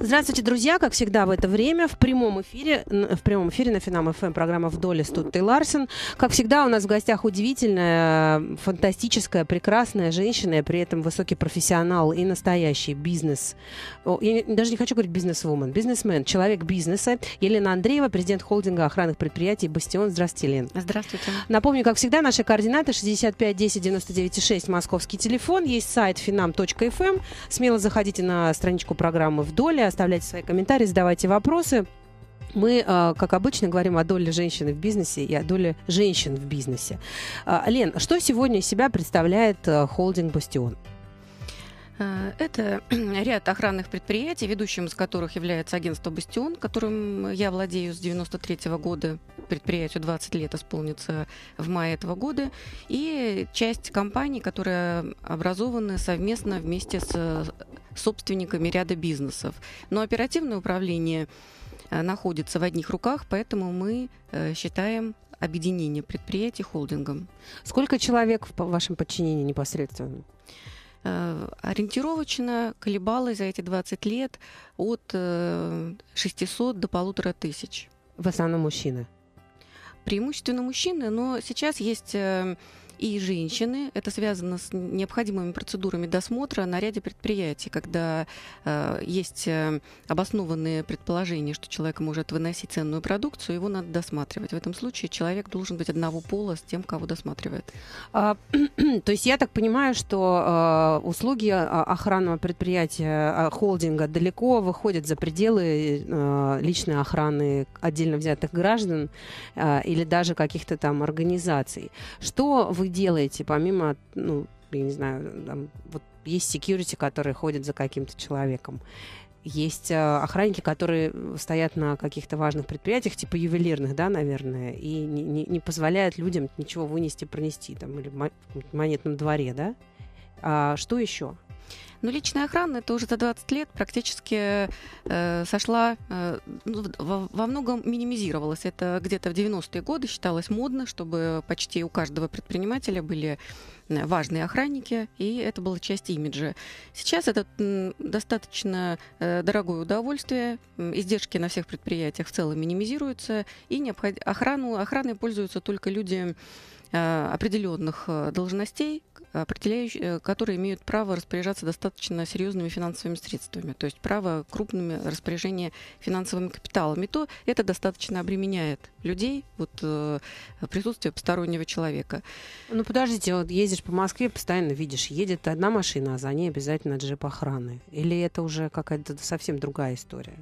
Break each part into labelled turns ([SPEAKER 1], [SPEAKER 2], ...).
[SPEAKER 1] Здравствуйте, друзья. Как всегда в это время в прямом эфире, в прямом эфире на Финам ФМ эм программа «Вдоль» с Туттой Ларсен. Как всегда у нас в гостях удивительная, фантастическая, прекрасная женщина, и при этом высокий профессионал и настоящий бизнес. Я даже не хочу говорить бизнес-вумен, бизнесмен, человек бизнеса. Елена Андреева, президент холдинга охранных предприятий «Бастион». Здравствуйте, Елена. Здравствуйте. Напомню, как всегда, наши координаты 65 10 99 6, московский телефон. Есть сайт finam.fm. Эм. Смело заходите на страничку программы «Вдоль» оставляйте свои комментарии, задавайте вопросы. Мы, а, как обычно, говорим о доле женщины в бизнесе и о доле женщин в бизнесе. А, Лен, что сегодня из себя представляет а, холдинг «Бастион»?
[SPEAKER 2] Э, это ряд охранных предприятий, ведущим из которых является агентство «Бастион», которым я владею с 93 -го года. Предприятию 20 лет исполнится в мае этого года. И часть компаний, которые образованы совместно вместе с собственниками ряда бизнесов. Но оперативное управление э, находится в одних руках, поэтому мы э, считаем объединение предприятий холдингом. Сколько человек в вашем подчинении непосредственно? Э, ориентировочно колебалась за эти 20 лет от 600 э, до полутора тысяч. В основном мужчины? Преимущественно мужчины, но сейчас есть э, и женщины. Это связано с необходимыми процедурами досмотра на ряде предприятий, когда э, есть э, обоснованные предположения, что человек может выносить ценную продукцию, его надо досматривать. В этом случае человек должен быть одного пола с тем, кого досматривает. А, то есть я так понимаю,
[SPEAKER 1] что э, услуги а, охранного предприятия, э, холдинга далеко выходят за пределы э, личной охраны отдельно взятых граждан э, или даже каких-то там организаций. Что вы делаете, помимо, ну, я не знаю, там, вот есть security, которые ходят за каким-то человеком. Есть э, охранники, которые э, стоят на каких-то важных предприятиях, типа ювелирных, да, наверное, и не, не, не позволяют людям ничего вынести, пронести, там, или в монетном дворе, да.
[SPEAKER 2] А что еще? Но ну, личная охрана это уже за 20 лет практически э, сошла, э, ну, во, во многом минимизировалась. Это где-то в 90-е годы считалось модно, чтобы почти у каждого предпринимателя были э, важные охранники, и это была часть имиджа. Сейчас это достаточно э, дорогое удовольствие, издержки на всех предприятиях в целом минимизируются, и необход... охрану, охраной пользуются только люди, Э, определенных э, должностей, определяющих, э, которые имеют право распоряжаться достаточно серьезными финансовыми средствами, то есть право крупными распоряжения финансовыми капиталами, то это достаточно обременяет людей, вот присутствие постороннего человека. Ну подождите, вот ездишь по Москве, постоянно
[SPEAKER 1] видишь, едет одна машина, а за ней обязательно джип охраны. Или это уже какая-то совсем другая история?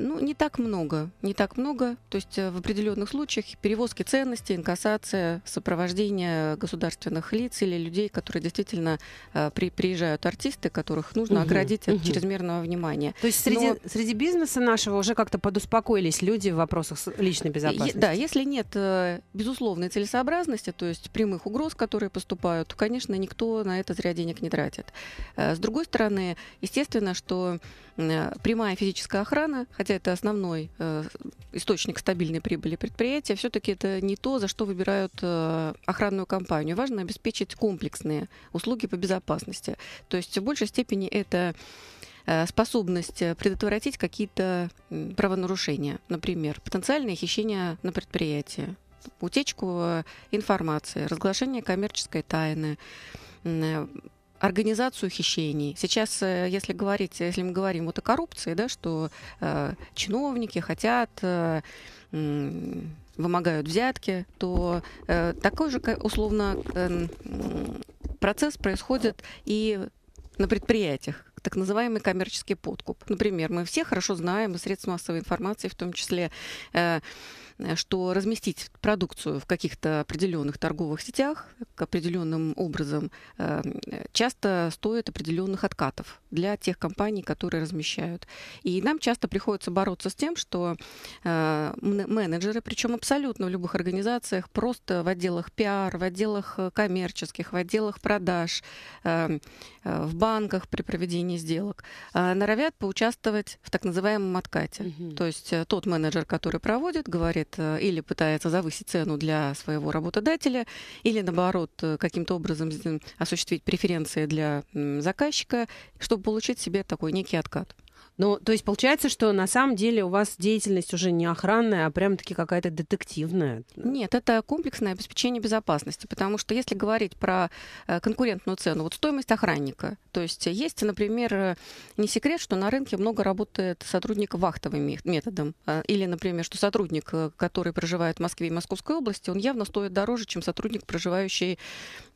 [SPEAKER 2] Ну, не так много, не так много. То есть э, в определенных случаях перевозки ценностей, инкассация, сопровождение государственных лиц или людей, которые действительно э, при, приезжают артисты, которых нужно угу, оградить угу. от чрезмерного внимания. То есть среди, Но...
[SPEAKER 1] среди бизнеса нашего уже как-то подуспокоились люди в вопросах личной безопасности? Е- да,
[SPEAKER 2] если нет э, безусловной целесообразности, то есть прямых угроз, которые поступают, то, конечно, никто на это зря денег не тратит. Э, с другой стороны, естественно, что Э, прямая физическая охрана, хотя это основной э, источник стабильной прибыли предприятия, все-таки это не то, за что выбирают э, охранную компанию. Важно обеспечить комплексные услуги по безопасности. То есть в большей степени это способность предотвратить какие-то правонарушения, например, потенциальное хищение на предприятии, утечку информации, разглашение коммерческой тайны, организацию хищений. Сейчас, э, если говорить, если мы говорим вот о коррупции, да, что э, чиновники хотят э, вымогают взятки, то э, такой же условно э, процесс происходит и на предприятиях, так называемый коммерческий подкуп. Например, мы все хорошо знаем, и средств массовой информации в том числе э, что разместить продукцию в каких-то определенных торговых сетях к определенным образом э, часто стоит определенных откатов для тех компаний, которые размещают. И нам часто приходится бороться с тем, что э, менеджеры, причем абсолютно в любых организациях, просто в отделах пиар, в отделах э, коммерческих, в отделах продаж, эм, в банках при проведении сделок, норовят поучаствовать в так называемом откате. mm То есть тот менеджер, который проводит, говорит, повышает э, или пытается завысить цену для своего работодателя, или наоборот э, каким-то образом э, осуществить преференции для заказчика, чтобы получить себе такой некий откат? Ну, то есть
[SPEAKER 1] получается, что на самом деле у вас деятельность уже не охранная, а прям-таки какая-то детективная.
[SPEAKER 2] Нет, это комплексное обеспечение безопасности, потому что если говорить про э, конкурентную цену, вот стоимость охранника, то есть есть, например, э, не секрет, что на рынке много работает сотрудников вахтовым методом, а, или, например, что сотрудник, э, который проживает в Москве и Московской области, он явно стоит дороже, чем сотрудник, проживающий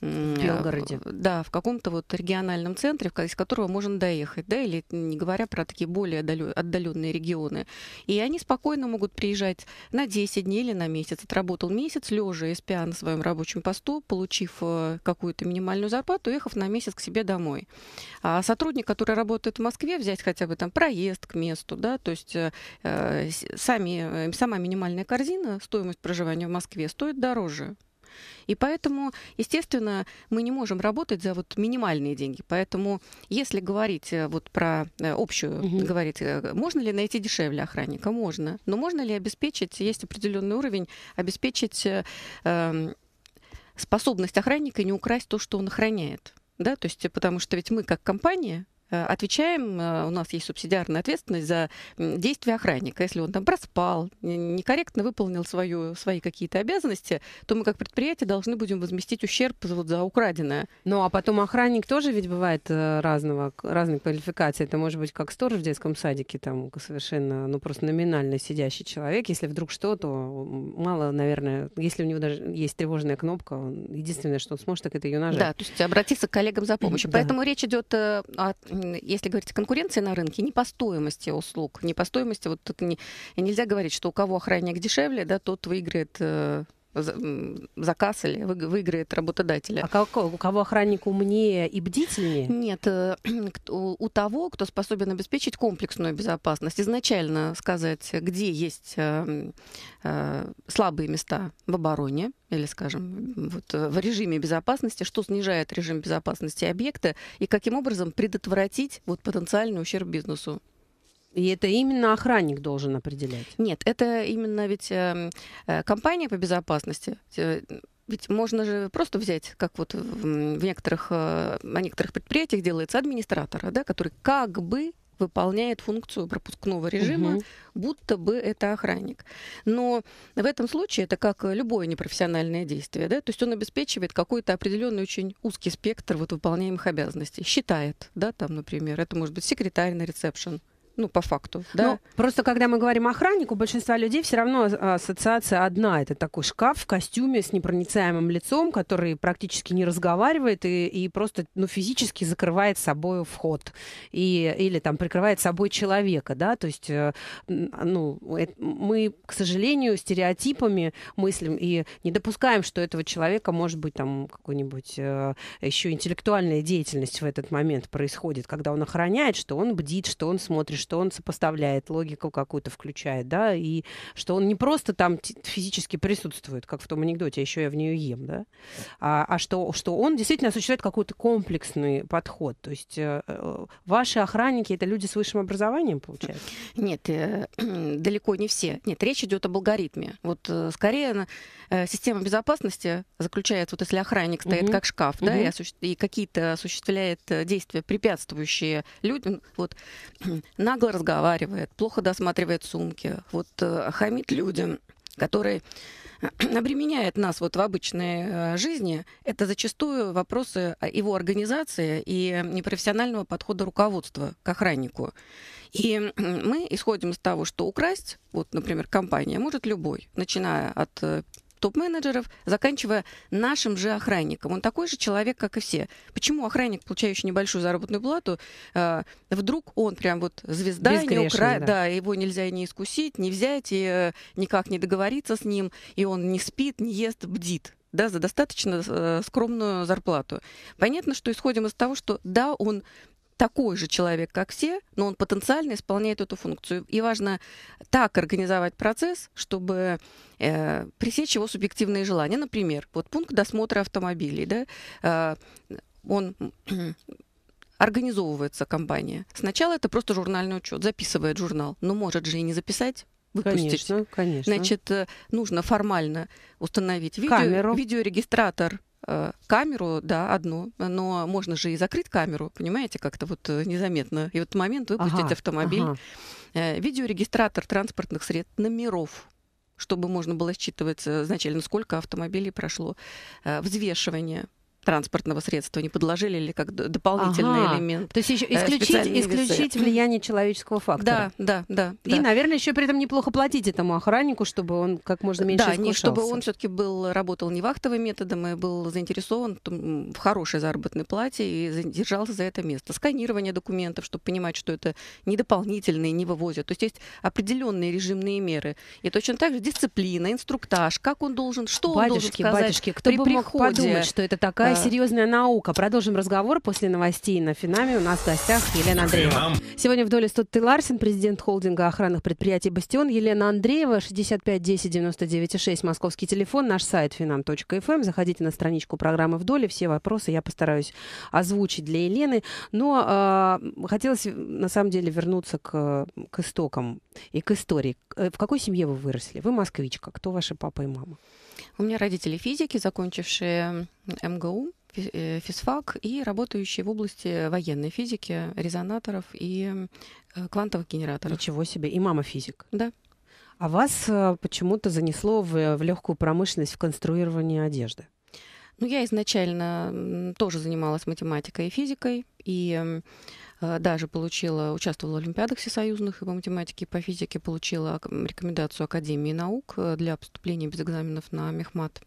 [SPEAKER 2] в Белгороде. Да, в каком-то вот региональном центре, из которого можно доехать, да, или не говоря про такие более отдаленные регионы. И они спокойно могут приезжать на 10 дней или на месяц. Отработал месяц, лежа спя на своем рабочем посту, получив э, какую-то минимальную зарплату, уехав на месяц к себе домой. А сотрудник, который работает в Москве, взять хотя бы там проезд к месту, да, то есть э, э сами, э, сама минимальная корзина, стоимость проживания в Москве стоит дороже. И поэтому, естественно, мы не можем работать за вот минимальные деньги. Поэтому, если говорить э, вот про э, общую, угу. говорить, э, можно ли найти дешевле охранника? Можно. Но можно ли обеспечить, есть определенный уровень, обеспечить э, эм, способность охранника не украсть то, что он охраняет? Да, то есть, потому что ведь мы как компания, Э, отвечаем, э, у нас есть субсидиарная ответственность за действия охранника. Если он там проспал, некорректно выполнил свою, свои какие-то обязанности, то мы как предприятие должны будем возместить ущерб вот за украденное. Ну а потом
[SPEAKER 1] охранник тоже ведь бывает э, разного, разной квалификации. Это может быть как сторож в детском садике, там совершенно, ну просто номинально сидящий человек. Если вдруг что, то мало, наверное, если у него даже есть тревожная кнопка, он, единственное, что он сможет, так это ее нажать. Да, то есть обратиться
[SPEAKER 2] к коллегам за помощью. Да. Поэтому речь идет о если говорить о конкуренции на рынке, не по стоимости услуг, не по стоимости, вот тут не, нельзя говорить, что у кого охранник дешевле, да, тот выиграет э, заказ или выиграет работодателя. А у кого охранник умнее и бдительнее? Нет, э, у того, кто способен обеспечить комплексную безопасность, изначально сказать, где есть э, э, слабые места в обороне, или, скажем, вот, в режиме безопасности, что снижает режим безопасности объекта и каким образом предотвратить вот, потенциальный ущерб бизнесу. И это именно охранник должен определять? Нет, это именно ведь эм, э, компания по безопасности э, ведь можно же просто взять, как вот в некоторых, э, на некоторых предприятиях делается администратора, да, который как бы выполняет функцию пропускного режима, угу. будто бы это охранник. Но в этом случае это как любое непрофессиональное действие, да, то есть он обеспечивает какой-то определенный очень узкий спектр вот выполняемых обязанностей, считает, да, там, например, это может быть секретарь на ресепшн, ну, по факту. Да? Но ну, просто когда
[SPEAKER 1] мы говорим охранник, у большинства людей все равно ассоциация одна. Это такой шкаф в костюме с непроницаемым лицом, который практически не разговаривает и, и просто ну, физически закрывает собой вход. И, или там прикрывает собой человека. Да? То есть э, ну, мы, к сожалению, стереотипами мыслим и не допускаем, что этого человека может быть там какой-нибудь э, еще интеллектуальная деятельность в этот момент происходит, когда он охраняет, что он бдит, что он смотрит, что он сопоставляет, логику какую-то включает, да, и что он не просто там физически присутствует, как в том анекдоте, «А еще я в нее ем, да, а, а что, что он действительно осуществляет какой-то комплексный подход. То есть э, э
[SPEAKER 2] ваши охранники это люди с высшим образованием, получается? Нет, э, далеко не все. Нет, речь идет об алгоритме. Вот э, скорее э, система безопасности заключается, вот если охранник стоит угу. как шкаф, угу. да, и, осуществ... и какие-то осуществляет э, действия, препятствующие людям, вот на нагло разговаривает, плохо досматривает сумки, вот э, хамит людям, который э, обременяет нас вот в обычной э, жизни, это зачастую вопросы а, его организации и непрофессионального подхода руководства к охраннику. И мы исходим из того, что украсть, вот, например, компания, может любой, начиная от топ-менеджеров, заканчивая нашим же охранником. Он такой же человек, как и все. Почему охранник, получающий небольшую заработную плату, э, вдруг он прям вот звезда, не укра... да. да, его нельзя не искусить, не взять, и э, никак не договориться с ним, и он не спит, не ест, бдит да, за достаточно э, скромную зарплату. Понятно, что исходим из того, что да, он такой же человек, как все, но он потенциально исполняет эту функцию. И важно так организовать процесс, чтобы э, пресечь его субъективные желания. Например, вот пункт досмотра автомобилей, да, э, он организовывается компания. Сначала это просто журнальный учет, записывает журнал, но может же и не записать выпустить. Конечно, конечно. Значит, э, нужно формально установить видео, Камеру. видеорегистратор Э, камеру, да, одну, но можно же и закрыть камеру, понимаете, как-то вот э, незаметно. И вот момент выпустить ага, автомобиль. Ага. Э, видеорегистратор транспортных средств, номеров, чтобы можно было считывать изначально, сколько автомобилей прошло. Взвешивание транспортного средства не подложили или как дополнительный ага. элемент. То есть еще э, исключить, исключить
[SPEAKER 1] влияние человеческого фактора. Да, да, да. И, да. наверное, еще при этом неплохо платить этому охраннику, чтобы он как можно меньше Да, не, чтобы он
[SPEAKER 2] все-таки был работал не вахтовым методом и а был заинтересован в хорошей заработной плате и держался за это место. Сканирование документов, чтобы понимать, что это не дополнительные, не вывозят. То есть есть определенные режимные меры. И точно так же дисциплина, инструктаж, как он должен, что батюшки, он должен сказать батюшки, кто при бы приходе. мог подумать, что это такая Какая
[SPEAKER 1] серьезная наука. Продолжим разговор после новостей на Финаме. У нас в гостях Елена Андреева. Сегодня в доле Стотты Ларсен, президент холдинга охранных предприятий «Бастион». Елена Андреева, 65 10 99 6, московский телефон, наш сайт finam.fm. Эм. Заходите на страничку программы в доле. Все вопросы я постараюсь озвучить для Елены. Но э, хотелось, на самом деле, вернуться к, к истокам и к истории. Э, в какой семье вы выросли? Вы москвичка. Кто ваши папа и мама?
[SPEAKER 2] У меня родители физики, закончившие МГУ, э, физфак и работающие в области военной физики, резонаторов и э, квантовых генераторов. Ничего себе. И мама физик. Да. А вас э, почему-то занесло в, в легкую промышленность
[SPEAKER 1] в конструирование одежды?
[SPEAKER 2] Ну, я изначально тоже занималась математикой и физикой, и Э, даже получила, участвовала в Олимпиадах всесоюзных и по математике, и по физике, получила рекомендацию Академии наук э, для поступления без экзаменов на мехмат.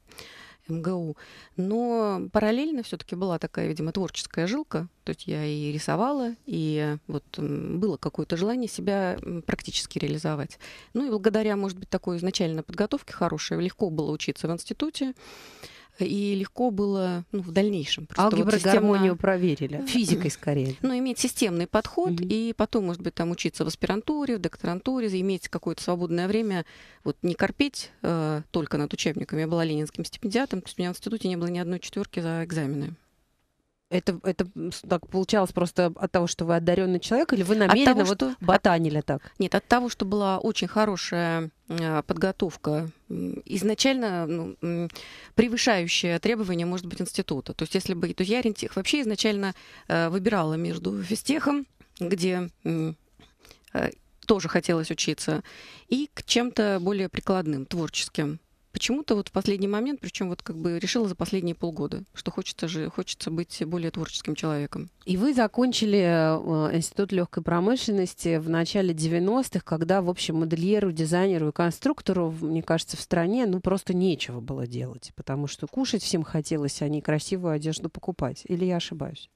[SPEAKER 2] МГУ. Но параллельно все-таки была такая, видимо, творческая жилка. То есть я и рисовала, и вот было какое-то желание себя практически реализовать. Ну и благодаря, может быть, такой изначальной подготовке хорошей, легко было учиться в институте и легко было ну, в дальнейшем. Просто Алгебра вот системно... гармонию проверили.
[SPEAKER 1] Физикой скорее.
[SPEAKER 2] Ну, иметь системный подход, угу. и потом, может быть, там учиться в аспирантуре, в докторантуре, иметь какое-то свободное время, вот не корпеть э, только над учебниками. Я была ленинским стипендиатом, то есть у меня в институте не было ни одной четверки за экзамены. Это, это так получалось просто от того, что вы одаренный человек, или вы намеренно того, вот что... ботанили так? Нет, от того, что была очень хорошая э, подготовка, изначально ну, превышающая требования, может быть, института. То есть, если бы... То есть я ориентих вообще изначально э, выбирала между физтехом, где э, тоже хотелось учиться, и к чем-то более прикладным, творческим. Почему-то вот в последний момент, причем вот как бы решила за последние полгода, что хочется же, хочется быть более творческим человеком. И вы
[SPEAKER 1] закончили э, Институт легкой промышленности в начале 90-х, когда, в общем, модельеру, дизайнеру и конструктору, мне кажется, в стране, ну, просто нечего было делать, потому что кушать всем хотелось, а не красивую одежду покупать. Или я ошибаюсь?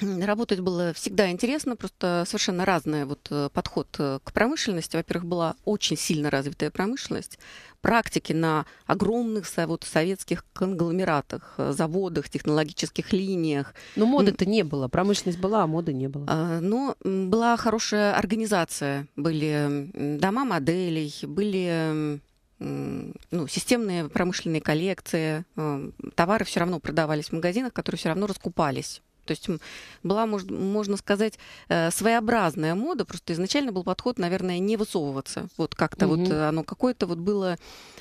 [SPEAKER 2] Работать было всегда интересно, просто совершенно разный вот э, подход э, к промышленности. Во-первых, была очень сильно развитая промышленность, практики на огромных вот, советских конгломератах, э, заводах, технологических линиях. Но ну, моды-то не было, промышленность была, а моды не было. А, Но ну, была хорошая организация, были дома моделей, были ну, системные промышленные коллекции, товары все равно продавались в магазинах, которые все равно раскупались то есть была, можно сказать, э, своеобразная мода, просто изначально был подход, наверное, не высовываться. Вот как-то угу. вот э, оно какое-то вот было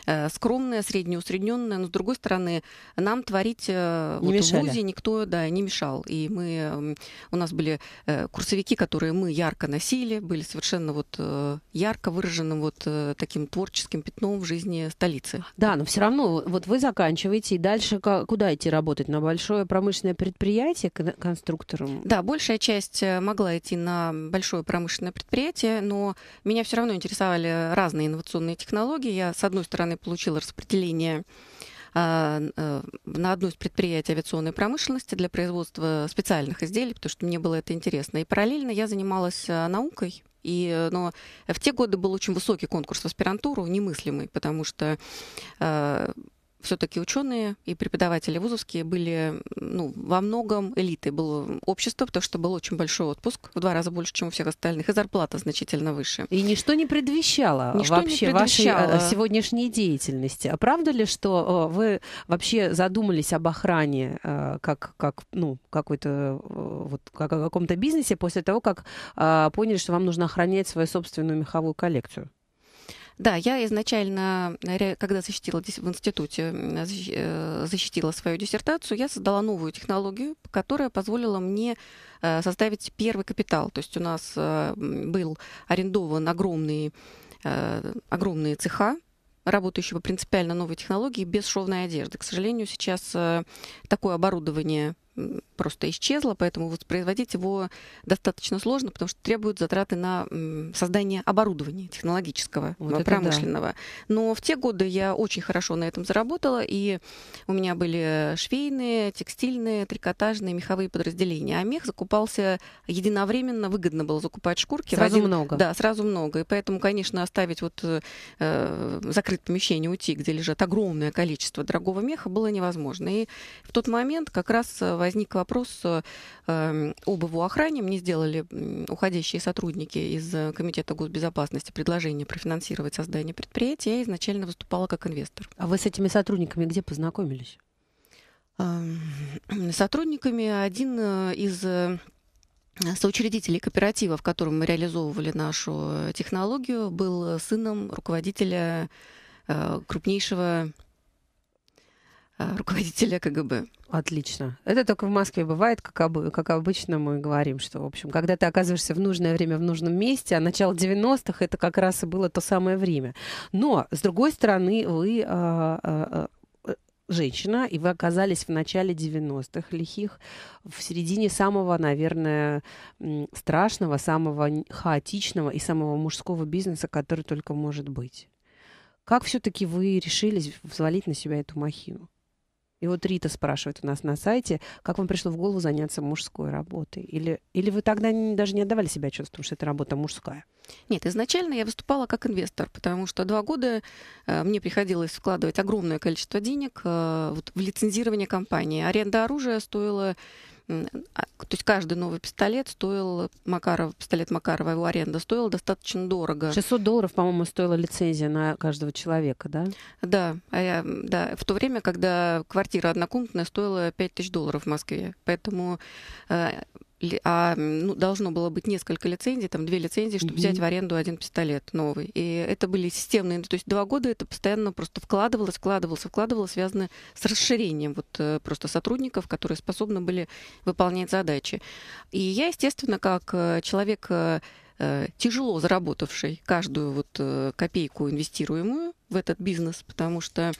[SPEAKER 2] э, скромное, среднеусредненное, но с другой стороны, нам творить не вот в ВУЗе никто да, не мешал. И мы, у нас были курсовики, которые мы ярко носили, были совершенно вот ярко выраженным вот таким творческим пятном в жизни столицы. Да, но все
[SPEAKER 1] равно вот вы заканчиваете, и дальше куда идти работать? На большое промышленное предприятие, конструктором? Да,
[SPEAKER 2] большая часть э, могла идти на большое промышленное предприятие, но меня все равно интересовали разные инновационные технологии. Я, с одной стороны, получила распределение а, э, на одно из предприятий авиационной промышленности для производства специальных изделий, потому что мне было это интересно. И параллельно я занималась э, наукой, и, но в те годы был очень высокий конкурс в аспирантуру, немыслимый, потому что все-таки ученые и преподаватели вузовские были ну, во многом элитой было общество, потому что был очень большой отпуск, в два раза больше, чем у всех остальных, и зарплата значительно выше. И ничто не предвещало ничто вообще не э, предвещало. вашей сегодняшней деятельности.
[SPEAKER 1] А правда ли, что э, вы вообще задумались об охране э, как, как ну, какой-то вот, как о каком-то бизнесе после того, как поняли, что вам нужно охранять свою собственную меховую коллекцию?
[SPEAKER 2] Да, я изначально, э, когда защитила в институте, э, защитила свою диссертацию, я создала новую технологию, которая позволила мне э, составить первый капитал. То есть у нас был арендован огромный огромные цеха, работающие по принципиально новой технологии без шовной одежды. К сожалению, сейчас такое оборудование просто исчезло, поэтому воспроизводить его достаточно сложно, потому что требуют затраты на создание оборудования технологического, вот э, промышленного. Да. Но в те годы я очень хорошо на этом заработала, и у меня были швейные, текстильные, трикотажные, меховые подразделения. А мех закупался единовременно, выгодно было закупать шкурки. Сразу один... много. Да, сразу много. И поэтому, конечно, оставить вот э, э закрыть помещение, уйти, где лежат огромное количество дорогого меха, было невозможно. И в тот момент как раз война э, возник вопрос эм, об его охране. Мне сделали уходящие сотрудники из э, Комитета госбезопасности предложение профинансировать создание предприятия. Я изначально выступала как инвестор. А вы с этими сотрудниками где познакомились? Эм, сотрудниками один э, из э, соучредителей кооператива, в котором мы реализовывали нашу технологию, был сыном руководителя крупнейшего руководителя КГБ.
[SPEAKER 1] Отлично.
[SPEAKER 2] Это только в Москве бывает, как, об,
[SPEAKER 1] как обычно мы говорим, что, в общем, когда ты оказываешься в нужное время в нужном месте, а начало 90-х это как раз и было то самое время. Но, с другой стороны, вы э, э, женщина, и вы оказались в начале 90-х лихих, в середине самого, наверное, страшного, самого хаотичного и самого мужского бизнеса, который только может быть. Как все-таки вы решились взвалить на себя эту махину? И вот Рита спрашивает у нас на сайте, как вам пришло в голову заняться мужской работой? Или, или вы тогда не, даже не отдавали себя чувством, что это работа мужская?
[SPEAKER 2] Нет, изначально я выступала как инвестор, потому что два года э, мне приходилось вкладывать огромное количество денег э, вот, в лицензирование компании. Аренда оружия стоила а, то есть каждый новый пистолет стоил, Макаров, пистолет Макарова, его аренда стоила достаточно дорого. 600
[SPEAKER 1] долларов, по-моему, стоила лицензия на каждого человека, да?
[SPEAKER 2] Да, а я, да. В то время, когда квартира однокомнатная стоила 5000 долларов в Москве. Поэтому э, а, ну, должно было быть несколько лицензий, там две лицензии, чтобы угу. взять в аренду один пистолет новый. И это были системные, то есть два года это постоянно просто вкладывалось, вкладывалось, вкладывалось, связано с расширением вот э, просто сотрудников, которые способны были выполнять задачи. И я, естественно, как э, человек э, тяжело заработавший каждую вот копейку инвестируемую в этот бизнес, потому что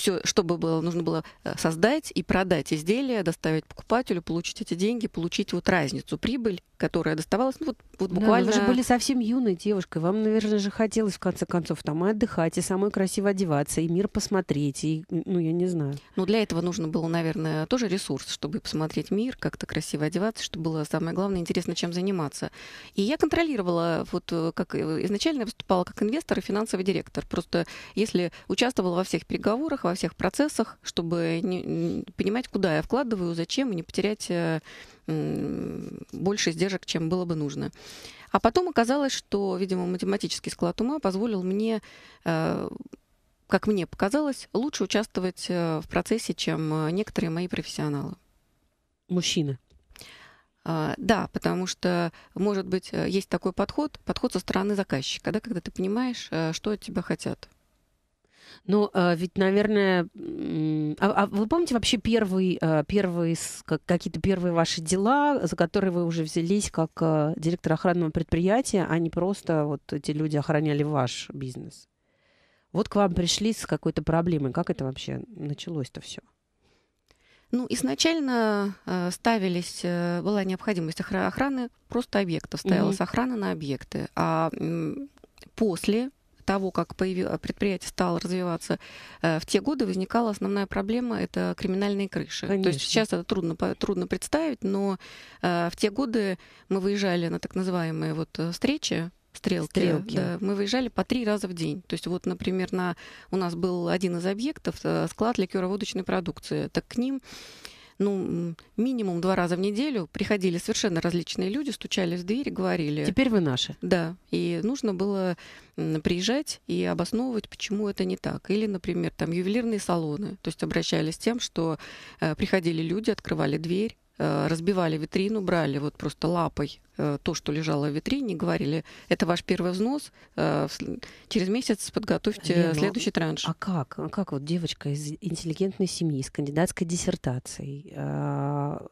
[SPEAKER 2] все, что бы было, нужно было э, создать и продать изделие, доставить покупателю, получить эти деньги, получить вот разницу, прибыль, которая доставалась, ну вот, вот буквально... Да, вы же были
[SPEAKER 1] совсем юной девушкой, вам, наверное, же хотелось, в конце концов, там и отдыхать, и самой красиво одеваться, и
[SPEAKER 2] мир посмотреть, и, ну, я не знаю. Ну, для этого нужно было, наверное, тоже ресурс, чтобы посмотреть мир, как-то красиво одеваться, чтобы было самое главное, интересно, чем заниматься. И я контролировала, вот э, как э, изначально я выступала как инвестор и финансовый директор. Просто если участвовала во всех переговорах, во всех процессах, чтобы не, понимать, куда я вкладываю, зачем, и не потерять э, больше издержек, чем было бы нужно. А потом оказалось, что, видимо, математический склад ума позволил мне э, как мне показалось, лучше участвовать э, в процессе, чем некоторые мои профессионалы. Мужчины. А, да, потому что, может быть, есть такой подход, подход со стороны заказчика, да, когда ты понимаешь, что от тебя хотят. Ну, а, ведь, наверное... А, а вы помните вообще первый, а, первые,
[SPEAKER 1] какие-то первые ваши дела, за которые вы уже взялись как а, директор охранного предприятия, а не просто вот эти люди охраняли ваш бизнес? Вот к вам пришли с какой-то проблемой. Как это вообще началось-то все?
[SPEAKER 2] Ну, изначально э, ставились, э, была необходимость охраны просто объектов, ставилась mm-hmm. охрана на объекты. А э, после того, как предприятие стало развиваться э, в те годы, возникала основная проблема — это криминальные крыши. Конечно. То есть сейчас это трудно, трудно представить, но э, в те годы мы выезжали на так называемые вот э, встречи стрелки. стрелки. Да, мы выезжали по три раза в день. То есть вот, например, на, у нас был один из объектов склад ликероводочной продукции. Так к ним ну, минимум два раза в неделю приходили совершенно различные люди, стучали в дверь и говорили... Теперь вы наши. Да. И нужно было приезжать и обосновывать, почему это не так. Или, например, там ювелирные салоны. То есть обращались тем, что э, приходили люди, открывали дверь, Э, разбивали витрину, брали вот просто лапой э, то, что лежало в витрине, говорили, это ваш первый взнос, э, через месяц подготовьте Лена, ну, следующий транш. А как?
[SPEAKER 1] А как вот девочка из интеллигентной семьи, с кандидатской диссертацией,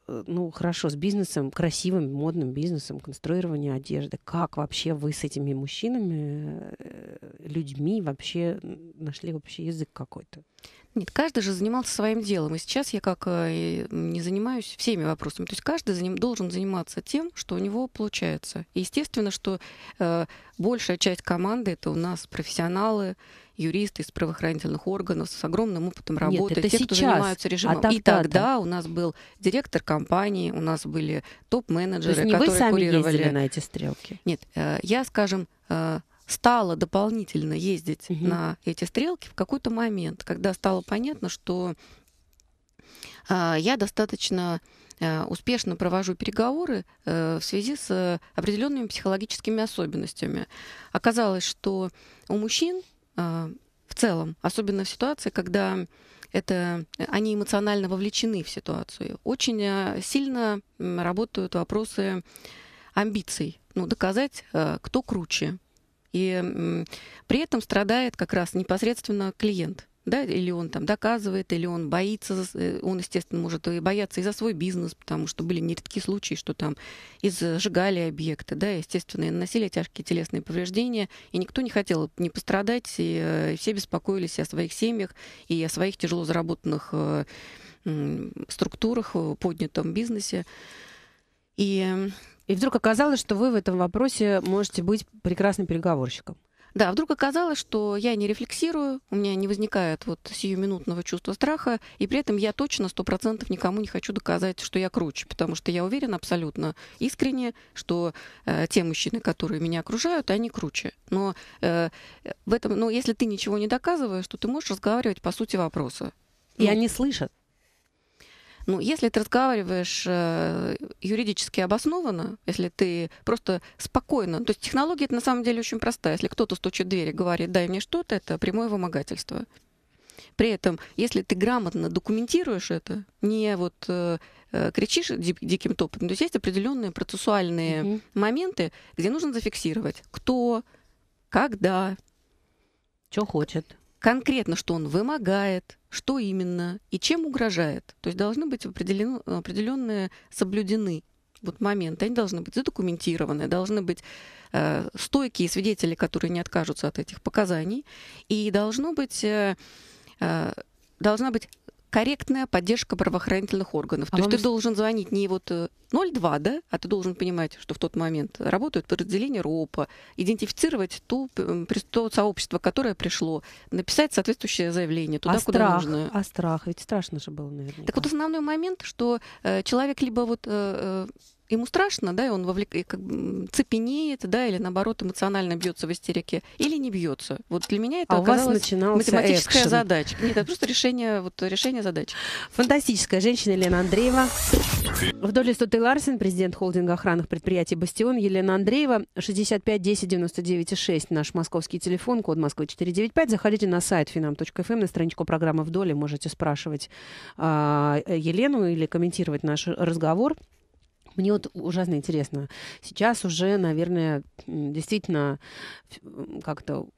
[SPEAKER 1] ну хорошо, с бизнесом, красивым, модным бизнесом, конструирование одежды, как вообще вы с этими мужчинами, людьми вообще нашли вообще язык какой-то?
[SPEAKER 2] Нет, каждый же занимался своим делом. И сейчас я как э, не занимаюсь всеми вопросами. То есть каждый заним, должен заниматься тем, что у него получается. И естественно, что э, большая часть команды это у нас профессионалы, юристы из правоохранительных органов с огромным опытом работы, Нет, это те, сейчас. кто занимаются режимом. А так, и тогда да. у нас был директор компании, у нас были топ-менеджеры, То есть не которые вы сами курировали. на эти стрелки? Нет, э, я, скажем, э, стала дополнительно ездить угу. на эти стрелки в какой-то момент, когда стало понятно, что а, я достаточно а, успешно провожу переговоры э, в связи с определенными психологическими особенностями. Оказалось, что у мужчин а, в целом, особенно в ситуации, когда это они эмоционально вовлечены в ситуацию, очень сильно работают вопросы амбиций, ну, доказать, кто круче, и при этом страдает как раз непосредственно клиент да, или он там доказывает, или он боится, э, он, естественно, может и бояться и за свой бизнес, потому что были нередки случаи, что там изжигали объекты, да, естественно, и наносили тяжкие телесные повреждения, и никто не хотел не пострадать, и, э, все беспокоились о своих семьях, и о своих тяжело заработанных э, структурах, поднятом бизнесе. И и вдруг оказалось, что вы в этом вопросе можете быть
[SPEAKER 1] прекрасным переговорщиком.
[SPEAKER 2] Да, вдруг оказалось, что я не рефлексирую, у меня не возникает вот сиюминутного чувства страха, и при этом я точно сто процентов никому не хочу доказать, что я круче, потому что я уверена абсолютно искренне, что э, те мужчины, которые меня окружают, они круче. Но э, в этом, ну, если ты ничего не доказываешь, то ты можешь разговаривать по сути вопроса. И ну, они слышат. Ну, если ты разговариваешь э, юридически обоснованно, если ты просто спокойно... То есть технология это на самом деле очень простая. Если кто-то стучит в дверь и говорит, дай мне что-то, это прямое вымогательство. При этом, если ты грамотно документируешь это, не вот э, э кричишь ди- диким топом, то есть есть определенные процессуальные угу. моменты, где нужно зафиксировать, кто, когда, что хочет конкретно, что он вымогает, что именно и чем угрожает. То есть должны быть определен, определенные соблюдены вот моменты. Они должны быть задокументированы, должны быть э, стойкие свидетели, которые не откажутся от этих показаний, и должно быть э, э должна быть корректная поддержка правоохранительных органов. А То есть вы... ты должен звонить не вот 02, э, да, а ты должен понимать, что в тот момент работают подразделения РОПа, идентифицировать ту, то сообщество, которое пришло, написать соответствующее заявление туда, а куда страх, нужно. А страх, ведь страшно же было, наверное. Так вот основной момент, что э, человек либо вот э, э ему страшно, да, и он вовлек... как бы цепенеет, да, или наоборот эмоционально бьется в истерике, или не бьется. Вот для меня это а оказалось математическая экшен. задача. Нет, это просто решение, вот решение задач. Фантастическая женщина Елена Андреева.
[SPEAKER 1] В доле Стоты Ларсен, президент холдинга охранных предприятий «Бастион» Елена Андреева, 65 10 99 6, наш московский телефон, код Москвы 495. Заходите на сайт finam.fm, эм, на страничку программы «В доле», можете спрашивать э, Елену или комментировать наш разговор. Мне вот ужасно интересно. Сейчас уже, наверное, действительно как-то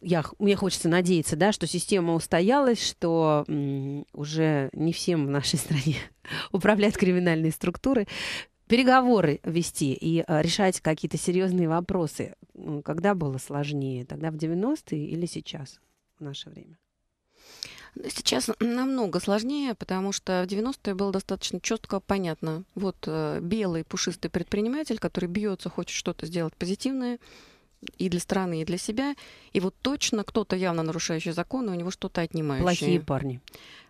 [SPEAKER 1] я, мне хочется надеяться, да, что система устоялась, что м, уже не всем в нашей стране управляют криминальные структуры. Переговоры вести и а, решать какие-то серьезные вопросы.
[SPEAKER 2] Когда было сложнее? Тогда в 90-е или сейчас, в наше время? Сейчас намного сложнее, потому что в 90-е было достаточно четко понятно. Вот э, белый пушистый предприниматель, который бьется, хочет что-то сделать позитивное, и для страны, и для себя. И вот точно кто-то явно нарушающий закон, и у него что-то отнимающее. Плохие парни.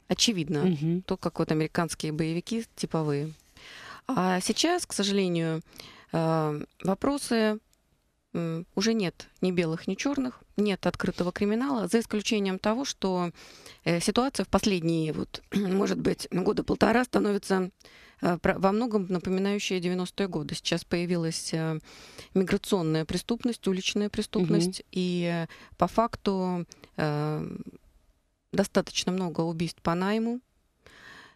[SPEAKER 2] Очевидно. Угу. То, как вот американские боевики типовые. А сейчас, к сожалению, э, вопросы уже нет ни белых, ни черных, нет открытого криминала, за исключением того, что э, ситуация в последние, вот, может быть, года полтора становится э, во многом напоминающая 90-е годы. Сейчас появилась э, миграционная преступность, уличная преступность, угу. и по факту достаточно много убийств по найму,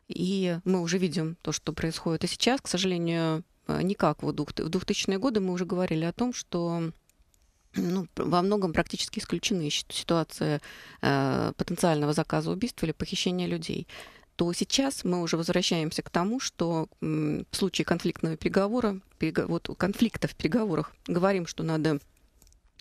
[SPEAKER 2] и мы уже видим то, что происходит. И сейчас, к сожалению, а, никак. Вот в 2000-е годы мы уже говорили о том, что ну, во многом практически исключены ситуации э, потенциального заказа убийства или похищения людей то сейчас мы уже возвращаемся к тому, что в случае конфликтного переговора, вот конфликта в переговорах, говорим, что надо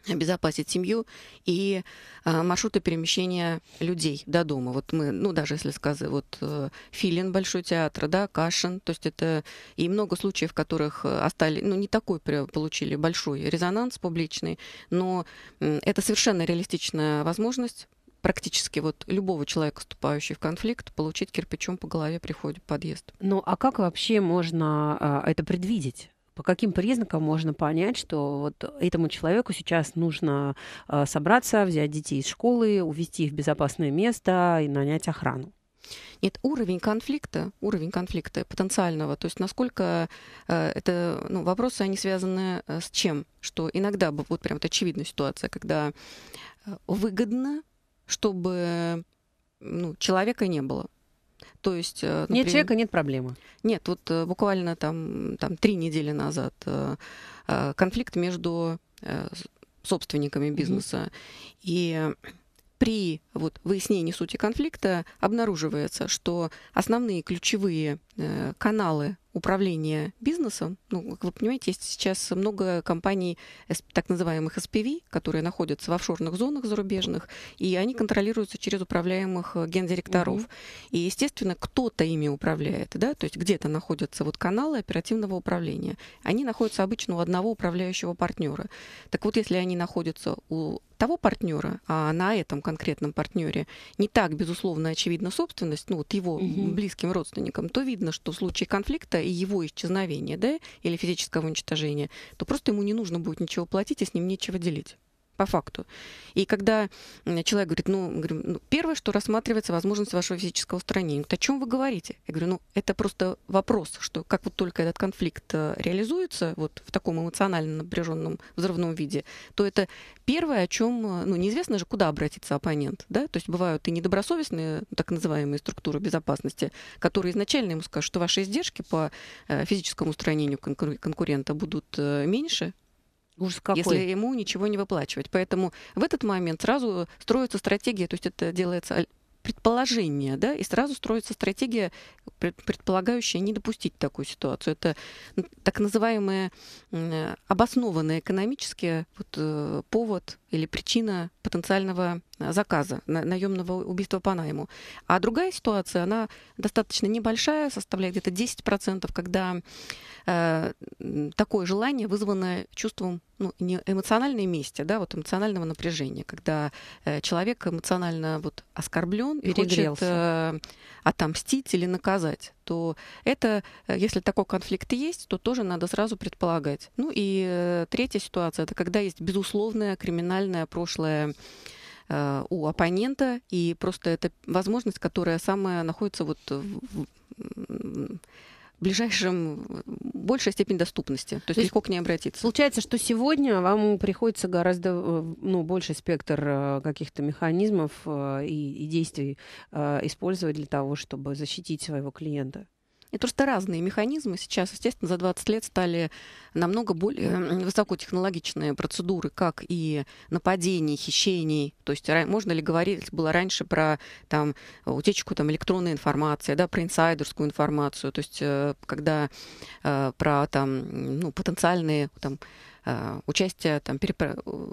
[SPEAKER 2] обезопасить семью и а, маршруты перемещения людей до дома. Вот мы, ну, даже если сказать, вот э, Филин Большой театр, да, Кашин, то есть это и много случаев, в которых э, остались, ну, не такой получили большой резонанс публичный, но это совершенно реалистичная возможность практически вот любого человека, вступающего в конфликт, получить кирпичом по голове при входе в подъезд. Ну, а как вообще можно а, это предвидеть? По каким признакам можно понять, что вот этому человеку
[SPEAKER 1] сейчас нужно а, собраться, взять детей из школы, увезти их в безопасное место
[SPEAKER 2] и нанять охрану? Нет, уровень конфликта, уровень конфликта потенциального, то есть насколько э, это, ну, вопросы, они связаны э, с чем? Что иногда, вот прям вот очевидная ситуация, когда э, выгодно, чтобы ну, человека не было. То есть, э, например, нет человека, нет проблемы. Нет, вот э, буквально там, там три недели назад э, конфликт между собственниками бизнеса. mm И при вот, выяснении сути конфликта обнаруживается, что основные ключевые каналы управления бизнесом. Ну, как вы понимаете, есть сейчас много компаний, так называемых SPV, которые находятся в офшорных зонах зарубежных, и они контролируются через управляемых э, гендиректоров. Угу. И, естественно, кто-то ими управляет, да, то есть где-то находятся вот каналы оперативного управления. Они находятся обычно у одного управляющего партнера. Так вот, если они находятся у того партнера, а на этом конкретном партнере не так, безусловно, очевидна собственность, ну, вот его угу. близким родственникам, то видно, что в случае конфликта человека и его исчезновения, да, или физического уничтожения, то просто ему не нужно будет ничего платить, и с ним нечего делить по факту. И когда человек говорит, ну, говорю, ну, первое, что рассматривается возможность вашего физического устранения. Говорит, о «А чем вы говорите? Я говорю, ну, это просто вопрос, что как вот только этот конфликт э, реализуется вот в таком эмоционально напряженном взрывном виде, то это первое, о чем, э, ну, неизвестно же, куда обратиться оппонент, да? То есть бывают и недобросовестные, ну, так называемые структуры безопасности, которые изначально ему скажут, что ваши издержки по э, физическому устранению конкурента будут меньше, Ужас какой. если ему ничего не выплачивать. Поэтому в этот момент сразу строится стратегия, то есть это делается предположение, да, и сразу строится стратегия, предполагающая не допустить такую ситуацию. Это так называемый э, обоснованный экономический э, вот, э, повод или причина потенциального э, заказа, наемного убийства по найму. А другая ситуация, она достаточно небольшая, составляет где-то 10%, когда э, такое желание вызвано чувством ну, не эмоциональной мести, да, вот эмоционального напряжения, когда э, человек эмоционально вот оскорблен и хочет э, отомстить или наказать что это, э, если такой конфликт есть, то тоже надо сразу предполагать. Ну и э, третья ситуация, это когда есть безусловное криминальное прошлое э, у оппонента, и просто это возможность, которая самая находится вот в, ближайшем большая степень доступности. То, то есть легко к ней обратиться. Получается, что сегодня вам приходится
[SPEAKER 1] гораздо э, ну, больше спектр э, каких-то механизмов э, и, и действий использовать для того, чтобы защитить своего клиента.
[SPEAKER 2] И просто разные механизмы сейчас, естественно, за 20 лет стали намного более эм, высокотехнологичные процедуры, как и нападений, хищений. То есть можно ли говорить было раньше про там, утечку там, электронной информации, да, про инсайдерскую информацию, то есть э, когда э, про там, ну, потенциальные там, Э, участие, там, перепро... Э,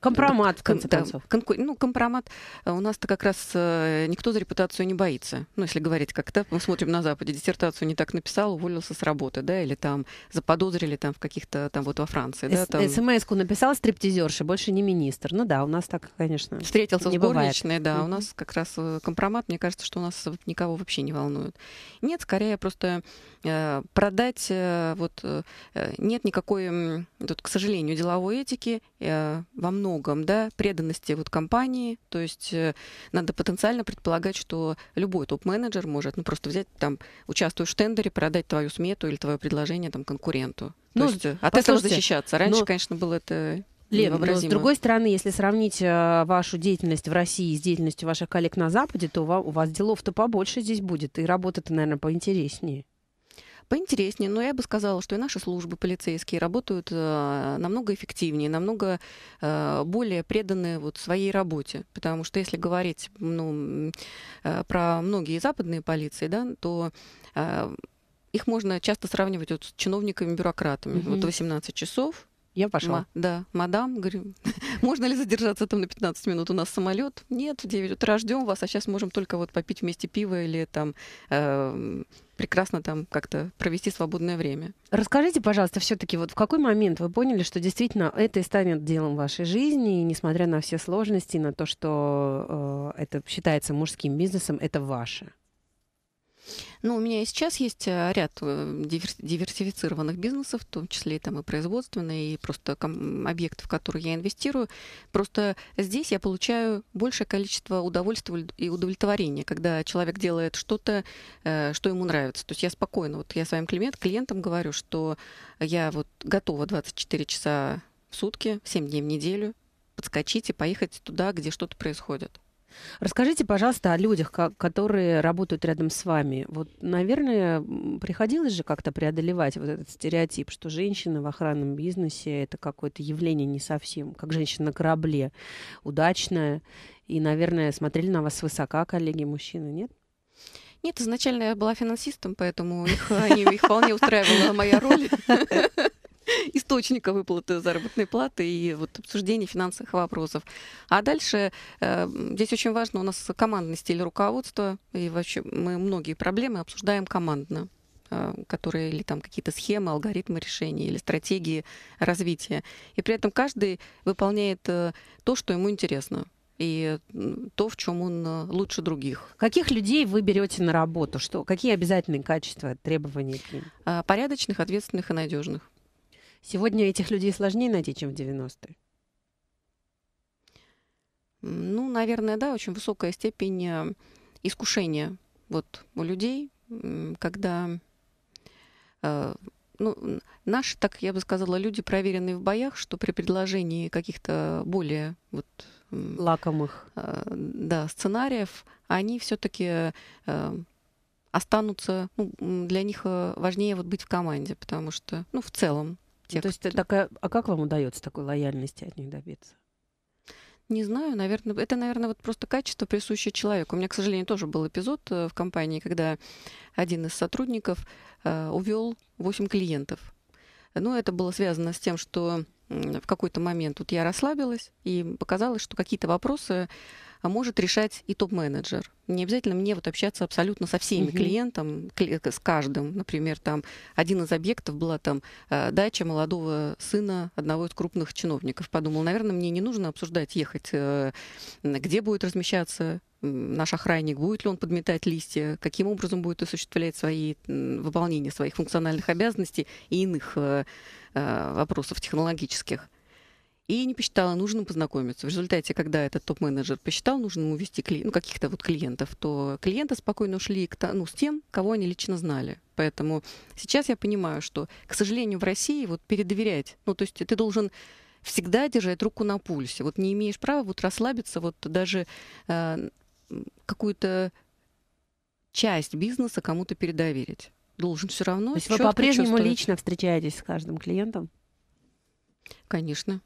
[SPEAKER 2] компромат, в конце да, Конку... Ну, компромат. Э, у нас-то как раз никто за репутацию не боится. Ну, если говорить как-то, мы смотрим на Западе, диссертацию не так написал, уволился с работы, да, или там заподозрили там в каких-то, там вот во Франции, да. Там...
[SPEAKER 1] СМС-ку написал стриптизерша,
[SPEAKER 2] больше не министр. Ну да, у нас так, конечно, Встретился не с горничной, бывает. да, mm-hmm. у нас как раз компромат, мне кажется, что у нас никого вообще не волнует. Нет, скорее просто продать, вот, нет никакой, тут к сожалению, деловой этики э, во многом, да, преданности вот компании, то есть э, надо потенциально предполагать, что любой топ-менеджер может, ну, просто взять там, участвуешь в тендере, продать твою смету или твое предложение там конкуренту. Ну, есть э, от этого защищаться. Раньше, но... Ну, конечно, было это Лен, но ну, с другой
[SPEAKER 1] стороны, если сравнить э, вашу деятельность в России с деятельностью ваших коллег на Западе, то у вас делов-то побольше здесь будет, и работа-то, наверное, поинтереснее
[SPEAKER 2] поинтереснее, но я бы сказала, что и наши службы полицейские работают э, намного эффективнее, намного э, более преданные вот своей работе, потому что если говорить ну, э, про многие западные полиции, да, то э, их можно часто сравнивать вот с чиновниками-бюрократами. Mm-hmm. Вот 18 часов, я пошла. да, мадам, говорю, можно ли задержаться там на 15 минут? У нас самолет. Нет, в 9 утра ждем вас, а сейчас можем только вот попить вместе пиво или там э, прекрасно там как-то провести свободное время. Расскажите, пожалуйста, все-таки вот в какой момент вы
[SPEAKER 1] поняли, что действительно это и станет делом вашей жизни, и несмотря на все сложности, на то, что э, это считается мужским
[SPEAKER 2] бизнесом, это ваше? Ну у меня и сейчас есть э, ряд э, диверсифицированных бизнесов, в том числе там и производственные, и просто объекты, в которые я инвестирую. Просто здесь я получаю большее количество удовольствия и удовлетворения, когда человек делает что-то, э, что ему нравится. То есть я спокойно, вот я своим клиент, клиентам говорю, что я вот готова 24 часа в сутки, 7 дней в неделю подскочить и поехать туда, где что-то происходит.
[SPEAKER 1] Расскажите, пожалуйста, о людях, которые работают рядом с вами. Вот, наверное, приходилось же как-то преодолевать вот этот стереотип, что женщина в охранном бизнесе это какое-то явление не совсем, как женщина на корабле, удачная. И, наверное, смотрели на вас высока коллеги
[SPEAKER 2] мужчины, нет? Нет, изначально я была финансистом, поэтому их, они, их вполне устраивала моя роль. источника выплаты заработной платы и вот обсуждения финансовых вопросов. А дальше э, здесь очень важно у нас командный стиль руководства, и вообще мы многие проблемы обсуждаем командно э, которые или там какие-то схемы, алгоритмы решения или стратегии развития. И при этом каждый выполняет э, то, что ему интересно и то, в чем он э, лучше других. Каких людей вы берете на работу? Что, какие обязательные качества, требования к ним? Порядочных, ответственных и надежных. Сегодня этих людей сложнее найти, чем в 90-е. Ну, наверное, да, очень высокая степень э, искушения вот у людей, когда э, ну, наши, так я бы сказала, люди, проверенные в боях, что при предложении каких-то более вот лакомых э, да, сценариев, они все-таки останутся, ну, для них важнее вот быть в команде, потому что, ну, в целом, текст. Ну, то есть такая, а как вам удается такой лояльности от них добиться? Не знаю, наверное, это, наверное, вот просто качество, присущее человеку. У меня, к сожалению, тоже был эпизод э, в компании, когда один из сотрудников э, увел 8 клиентов. Но это было связано с тем, что в какой-то момент вот я расслабилась и показалось, что какие-то вопросы а может решать и топ-менеджер. Не обязательно мне вот общаться абсолютно со всеми mm-hmm. клиентом, э, с каждым. Например, там один из объектов была там э, дача молодого сына одного из крупных чиновников. Подумал, наверное, мне не нужно обсуждать, ехать, э, где будет размещаться наш охранник, будет ли он подметать листья, каким образом будет осуществлять свои, выполнение своих функциональных обязанностей и иных э, вопросов технологических и не посчитала нужным познакомиться. В результате, когда этот топ-менеджер посчитал нужным увести кли... ну, каких-то вот клиентов, то клиенты спокойно ушли к, ну, с тем, кого они лично знали. Поэтому сейчас я понимаю, что, к сожалению, в России вот передоверять, ну, то есть ты должен всегда держать руку на пульсе. Вот не имеешь права вот расслабиться, вот даже э, какую-то часть бизнеса кому-то передоверить. Должен все равно. То есть вы по-прежнему лично встречаетесь с каждым клиентом? Конечно.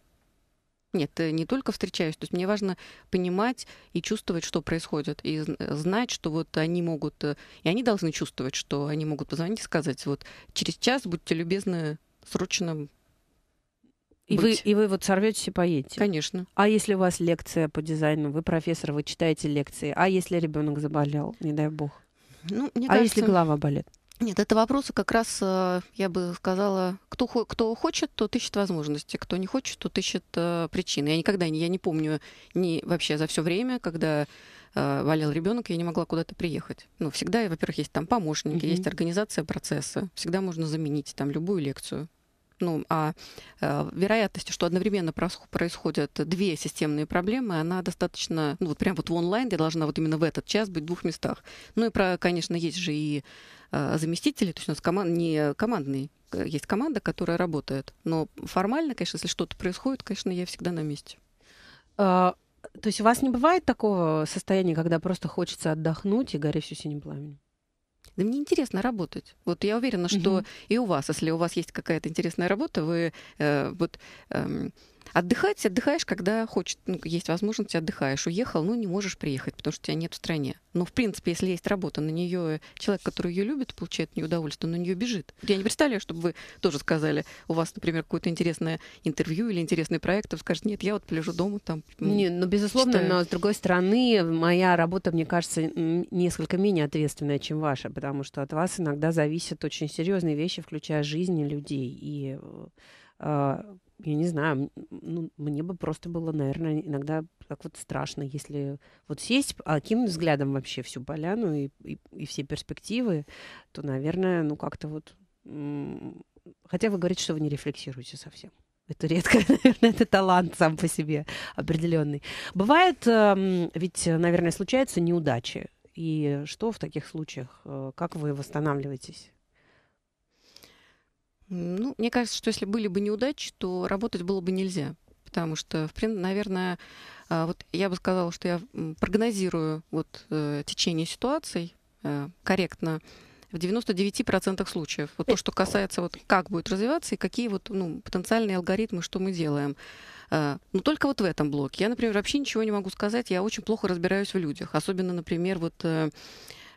[SPEAKER 2] Нет, не только встречаюсь. То есть мне важно понимать и чувствовать, что происходит, и знать, что вот они могут, э, и они должны чувствовать, что они могут позвонить и сказать, вот через час будьте любезны, срочно и вы, и вы вот сорветесь и поедете.
[SPEAKER 1] Конечно. А если у вас лекция по дизайну, вы профессор, вы читаете лекции. А если ребенок заболел, не дай бог. Ну, мне а кажется... если голова болит?
[SPEAKER 2] Нет, это вопросы как раз, э, я бы сказала, кто, кто хочет, тот ищет возможности, кто не хочет, тот ищет э, причины. Я никогда я не помню ни вообще за все время, когда э, валял ребенок, я не могла куда-то приехать. Ну, всегда, во-первых, есть там помощники, mm-hmm. есть организация процесса, всегда можно заменить там любую лекцию ну, а э, вероятность, что одновременно происходят две системные проблемы, она достаточно, ну, вот прям вот в онлайн, я должна вот именно в этот час быть в двух местах. Ну и про, конечно, есть же и э, заместители, то есть у нас коман не командные, э, есть команда, которая работает. Но формально, конечно, если что-то происходит, конечно, я всегда на месте. А, то есть у вас не бывает такого состояния, когда просто хочется отдохнуть и горе все синим пламенем? да мне интересно работать. Вот я уверена, что угу. и у вас, если у вас есть какая-то интересная работа, вы э, вот э, Отдыхать отдыхаешь, когда хочет, ну, есть возможность, отдыхаешь. Уехал, ну, не можешь приехать, потому что тебя нет в стране. Но, в принципе, если есть работа, на нее человек, который ее любит, получает неудовольствие, нее на нее бежит. Я не представляю, чтобы вы тоже сказали, у вас, например, какое-то интересное интервью или интересный проект, а вы скажете, нет, я вот полежу дома там. Не, ну, безусловно, читаю. но, с
[SPEAKER 1] другой стороны, моя работа, мне кажется, несколько менее ответственная, чем ваша, потому что от вас иногда зависят очень серьезные вещи, включая жизни людей. И э, а, я не знаю, ну, мне бы просто было, наверное, иногда так вот страшно, если вот сесть, а кинуть взглядом вообще всю поляну и, и, и все перспективы, то, наверное, ну как-то вот... Хотя вы говорите, что вы не рефлексируете совсем. Это редко, наверное, это талант сам по себе определенный. Бывает, эм, ведь, наверное, случаются неудачи. И что в таких случаях? Э, как вы восстанавливаетесь?
[SPEAKER 2] Ну, мне кажется, что если были бы неудачи, то работать было бы нельзя. Потому что, в принципе, наверное, а, вот я бы сказала, что я прогнозирую вот э, течение ситуаций э, корректно в 99% случаев. Вот то, что касается вот как будет развиваться и какие вот ну, потенциальные алгоритмы, что мы делаем. А, Но ну, только вот в этом блоке. Я, например, вообще ничего не могу сказать. Я очень плохо разбираюсь в людях. Особенно, например, вот э,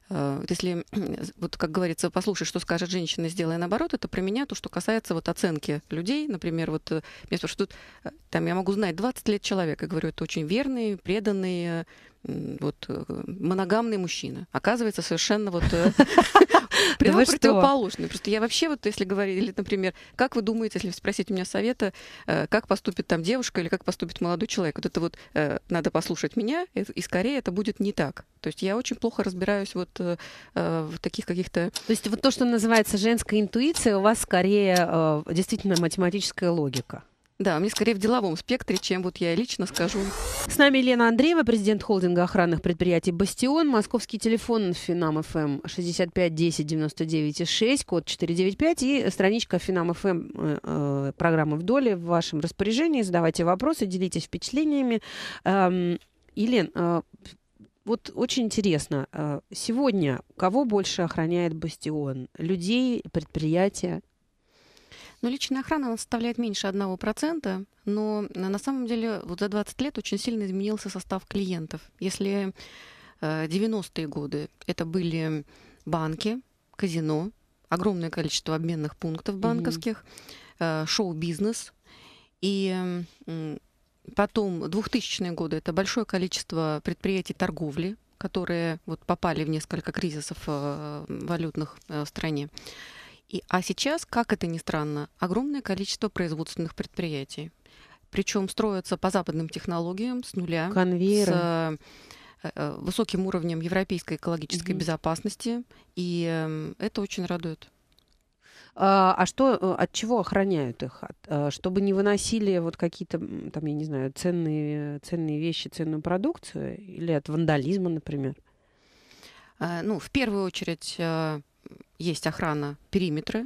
[SPEAKER 2] Э, если, вот как говорится, послушай, что скажет женщина, сделай наоборот, это про меня, то, что касается вот оценки людей, например, вот э, мне спрашивают, тут, э, там я могу знать 20 лет человека, я говорю, это очень верный, преданный, вот моногамный мужчина. Оказывается, совершенно вот Прямо противоположный. Просто я вообще, вот если говорили, например, как вы думаете, если спросить у меня совета, э, как поступит там девушка или как поступит молодой человек? Вот это вот э, надо послушать меня, и скорее это будет не так. То есть я очень плохо разбираюсь вот э, в таких каких-то... То есть вот то, что называется женская интуиция, у вас скорее действительно математическая логика. Да, мне скорее в деловом спектре, чем
[SPEAKER 1] вот я лично скажу. С нами Елена Андреева, президент холдинга охранных предприятий «Бастион». Московский телефон Финам ФМ 65 10 99 6, код 495 и страничка Финам ФМ э, э программы «Вдоль» в вашем распоряжении. Задавайте вопросы, делитесь впечатлениями. Эм, Елен, э, вот очень интересно, э, сегодня кого больше охраняет «Бастион»? Людей, предприятия
[SPEAKER 2] но ну, личная охрана она составляет меньше 1%, но на самом деле вот за 20 лет очень сильно изменился состав клиентов. Если 90-е э, годы это были банки, казино, огромное количество обменных пунктов банковских, mm шоу-бизнес и потом 2000-е годы это большое количество предприятий торговли, которые вот попали в несколько кризисов э, валютных в стране. И, а сейчас, как это ни странно, огромное количество производственных предприятий. Причем строятся по западным технологиям с нуля, Конвейеры. с э, э, высоким уровнем европейской экологической угу. безопасности. И э, это очень радует. А,
[SPEAKER 1] а что, э, от чего охраняют их? От, э, чтобы не выносили вот какие-то, там, я не знаю, ценные, ценные вещи, ценную продукцию? Или от вандализма, например?
[SPEAKER 2] Ну, в первую очередь, есть охрана периметры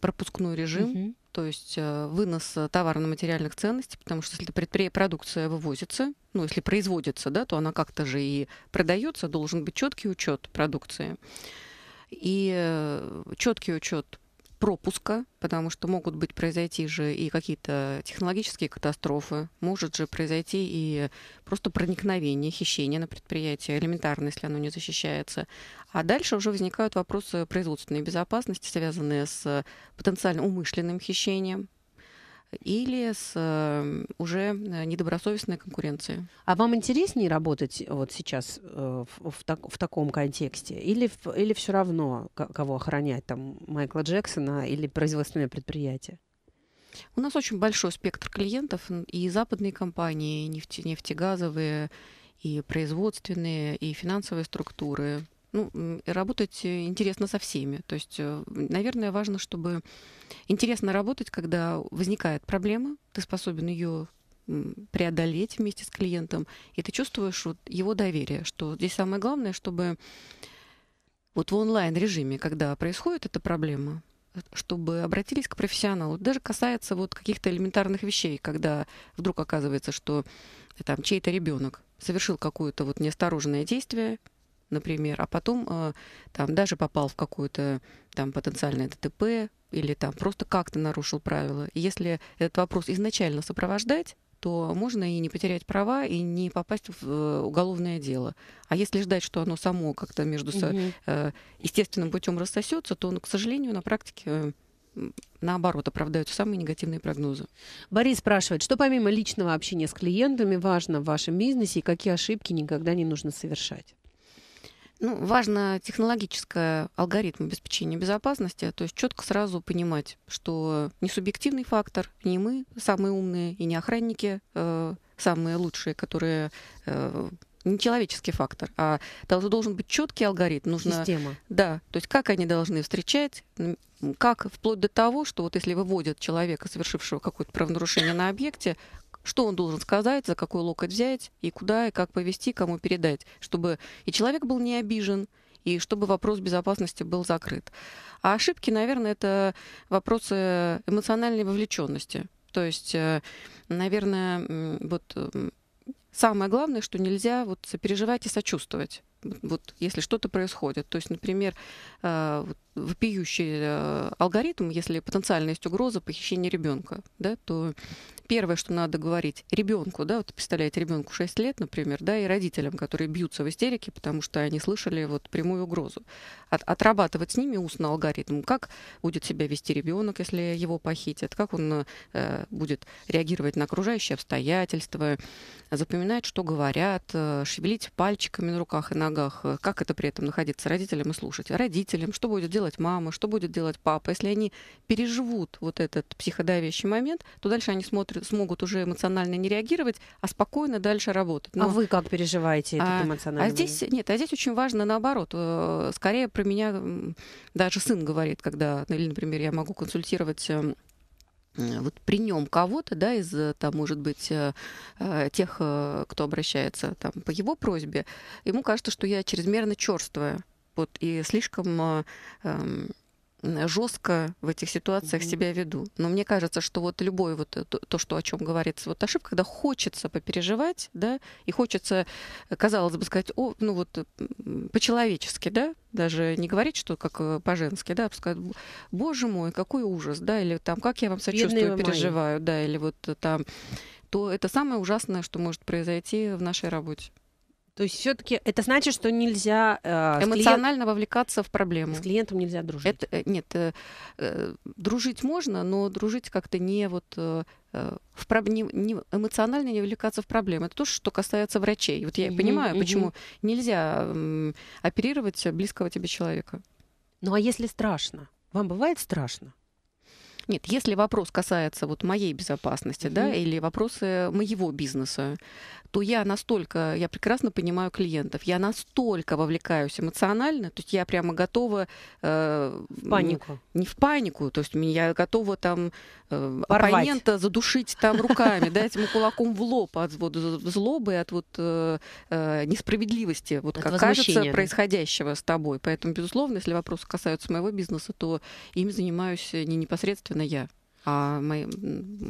[SPEAKER 2] пропускной режим, угу. то есть э, вынос э, товарно-материальных ценностей, потому что если предпри- продукция вывозится, ну, если производится, да, то она как-то же и продается, должен быть четкий учет продукции. И э, четкий учет пропуска, потому что могут быть произойти же и какие-то технологические катастрофы, может же произойти и просто проникновение, хищение на предприятие, элементарно, если оно не защищается. А дальше уже возникают вопросы производственной безопасности, связанные с потенциально умышленным хищением, или с эм, уже э, недобросовестной конкуренцией. А вам интереснее работать э, вот сейчас э, в, в, так, в
[SPEAKER 1] таком контексте? Или, или все равно, кого охранять, там, Майкла Джексона или производственное предприятие?
[SPEAKER 2] У нас очень большой спектр клиентов, и западные компании, и нефтегазовые, и производственные, и финансовые структуры, ну, работать э, интересно со всеми. То есть, э, наверное, важно, чтобы интересно работать, когда возникает проблема, ты способен ее преодолеть вместе с клиентом, и ты чувствуешь вот его доверие, что здесь самое главное, чтобы вот в онлайн-режиме, когда происходит эта проблема, э, чтобы обратились к профессионалу. Даже касается вот каких-то элементарных вещей, когда вдруг оказывается, что там чей-то ребенок совершил какое-то вот неосторожное действие, например, а потом э, там даже попал в какую-то там потенциальное ДТП или там просто как-то нарушил правила. Если этот вопрос изначально сопровождать, то можно и не потерять права, и не попасть в э, уголовное дело. А если ждать, что оно само как-то между угу. Э, естественным путем рассосется, то, ну, к сожалению, на практике наоборот, оправдаются самые негативные прогнозы. Борис спрашивает, что помимо личного общения с клиентами важно в вашем бизнесе и какие ошибки никогда не нужно совершать? Ну, важно технологическое алгоритм обеспечения безопасности, то есть четко сразу понимать, что не субъективный фактор, не мы самые умные и не охранники э, самые лучшие, которые э, не человеческий фактор, а должен быть четкий алгоритм. Нужно, Система. Да, то есть как они должны встречать, как вплоть до того, что вот если выводят человека, совершившего какое-то правонарушение на объекте, что он должен сказать, за какой локоть взять, и куда, и как повести, кому передать, чтобы и человек был не обижен, и чтобы вопрос безопасности был закрыт. А ошибки, наверное, это вопросы эмоциональной вовлеченности. То есть, э, наверное, вот самое главное, что нельзя вот сопереживать и сочувствовать. Вот если что-то происходит, то есть, например, э, вопиющий э, алгоритм, если потенциально есть угроза похищения ребенка, да, то первое, что надо говорить ребенку, да, вот представляете, ребенку 6 лет, например, да, и родителям, которые бьются в истерике, потому что они слышали вот прямую угрозу. От, отрабатывать с ними устный алгоритм, как будет себя вести ребенок, если его похитят, как он э, будет реагировать на окружающие обстоятельства, запоминать, что говорят, э, шевелить пальчиками на руках и ногах, э, как это при этом находиться родителям и слушать. Родителям, что будет делать мама, что будет делать папа, если они переживут вот этот психодавящий момент, то дальше они смотрят смогут уже эмоционально не реагировать, а спокойно дальше работать. А Но... А вы как переживаете а, этот эмоциональный? А здесь нет, а здесь очень важно наоборот. Э, скорее про меня даже сын говорит, когда, ну, или, например, я могу консультировать э, вот при нем кого-то, да, из, э, там, может быть, тех, кто обращается там, по его просьбе, ему кажется, что я чрезмерно черствая, вот, и слишком эм, жестко в этих ситуациях mm-hmm. себя веду. Но мне кажется, что вот любой вот э, то, то, что о чем говорится, вот ошибка, когда хочется попереживать, да, и хочется, э, казалось бы, сказать, о, ну вот э, по-человечески, да, даже не говорить, что как по-женски, да, а пускай, боже мой, какой ужас, да, или там, как я вам сочувствую, Бедные переживаю, мои. да, или вот там, то это самое ужасное, что может произойти в нашей работе. То есть все-таки это значит, что нельзя... Э, Эмоционально клиент... вовлекаться в проблему. С клиентом нельзя дружить. Это, э, нет, э, э, дружить можно, но дружить как-то не вот... Э, э в проб... не, не, эмоционально не вовлекаться в проблемы. Это то, что касается врачей. Вот я mm-hmm, понимаю, mm-hmm. почему нельзя э, оперировать близкого тебе человека. Ну а если страшно? Вам
[SPEAKER 1] бывает страшно?
[SPEAKER 2] Нет, если вопрос касается вот моей безопасности, mm-hmm. да, или вопросы моего бизнеса, то я настолько, я прекрасно понимаю клиентов, я настолько вовлекаюсь эмоционально, то есть я прямо готова... Э, в панику. Не, не в панику, то есть я готова там э, оппонента задушить там руками, да этим кулаком в лоб от вот, злобы, от вот э, э, несправедливости, вот от как кажется, происходящего с тобой. Поэтому, безусловно, если вопросы касаются моего бизнеса, то им занимаюсь не непосредственно я, а моя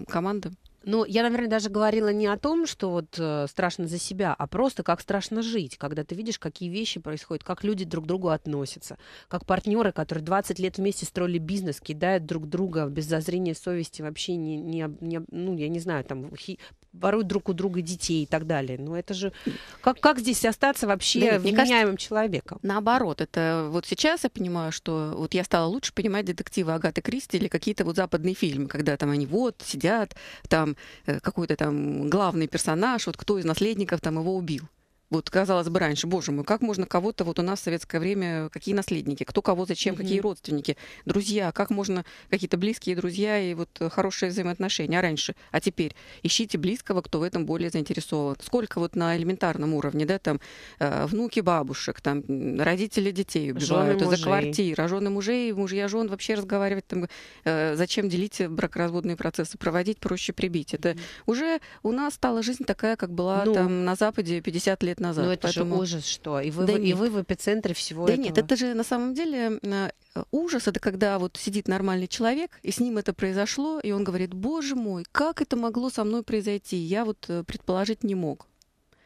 [SPEAKER 2] команда.
[SPEAKER 1] Ну, я, наверное, даже говорила не о том, что вот э, страшно за себя, а просто как страшно жить, когда ты видишь, какие вещи происходят, как люди друг к другу относятся, как партнеры, которые 20 лет вместе строили бизнес, кидают друг друга без зазрения совести вообще не, не, не ну, я не знаю, там хи- воруют друг у друга детей и так далее. Но ну, это же... Как, как здесь остаться вообще да, вменяемым
[SPEAKER 2] кажется, человеком? Наоборот, это вот сейчас я понимаю, что вот я стала лучше понимать детективы Агаты Кристи или какие-то вот западные фильмы, когда там они вот сидят, там э, какой-то там главный персонаж, вот кто из наследников там его убил вот казалось бы раньше, боже мой, как можно кого-то, вот у нас в советское время, какие наследники, кто кого зачем, угу. какие родственники, друзья, как можно какие-то близкие друзья и вот хорошие взаимоотношения, а раньше, а теперь ищите близкого, кто в этом более заинтересован. Сколько вот на элементарном уровне, да, там э, внуки бабушек, там родители детей убивают из-за квартир, а жены мужей, мужья жен вообще разговаривать, там, э, зачем делить бракоразводные процессы, проводить, проще прибить. Это угу. уже у нас стала жизнь такая, как была ну, там на Западе 50 лет лет назад. Ну это Поэтому... же ужас,
[SPEAKER 1] что и вы, да и вы
[SPEAKER 2] в эпицентре
[SPEAKER 1] всего да этого. Да нет,
[SPEAKER 2] это же на самом деле а, э, ужас, это когда вот сидит нормальный человек, и с ним это произошло, и он говорит, боже мой, как это могло со мной произойти? Я вот э, предположить не мог.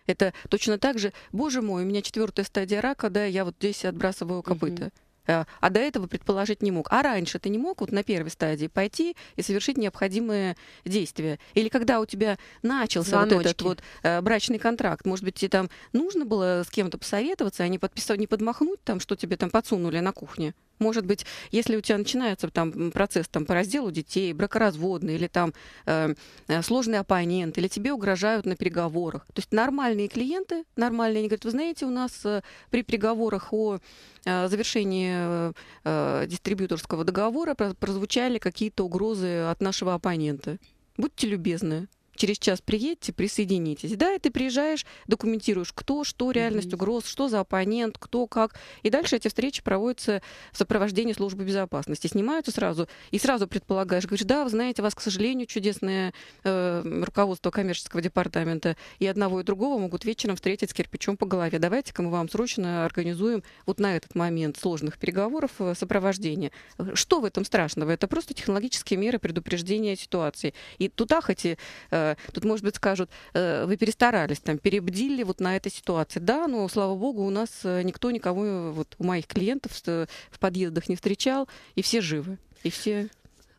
[SPEAKER 2] Это точно так же, боже мой, у меня четвертая стадия рака, да, я вот здесь отбрасываю копыта. Угу. Э, а до этого предположить не мог. А раньше ты не мог вот на первой стадии пойти и совершить необходимые действия? Или когда у тебя начался Звоночки. вот этот вот э, брачный контракт, может быть, тебе там нужно было с кем-то посоветоваться, а не, подписать, не подмахнуть там, что тебе там подсунули на кухне? Может быть, если у тебя начинается там процесс там, по разделу детей, бракоразводный или там э, э, сложный оппонент, или тебе угрожают на переговорах. То есть нормальные клиенты, нормальные, они говорят, вы знаете, у нас э, при переговорах о э, завершении э, э дистрибьюторского договора прозвучали какие-то угрозы от нашего оппонента. Будьте любезны, через час приедете, присоединитесь. Да, и ты приезжаешь, документируешь, кто, что, реальность угроз, что за оппонент, кто, как. И дальше эти встречи проводятся в сопровождении службы безопасности. Снимаются сразу, и сразу предполагаешь, говоришь, да, вы знаете, вас, к сожалению, чудесное э, руководство коммерческого департамента и одного и другого могут вечером встретить с кирпичом по голове. Давайте-ка мы вам срочно организуем вот на этот момент сложных переговоров э, сопровождение. Что в этом страшного? Это просто технологические меры предупреждения ситуации. И туда хоть э, Э, тут, может быть, скажут, э, вы перестарались, там, перебдили вот на этой ситуации. Да, но, слава богу, у нас э, никто никого, вот у моих клиентов в подъездах не встречал, и все живы, и все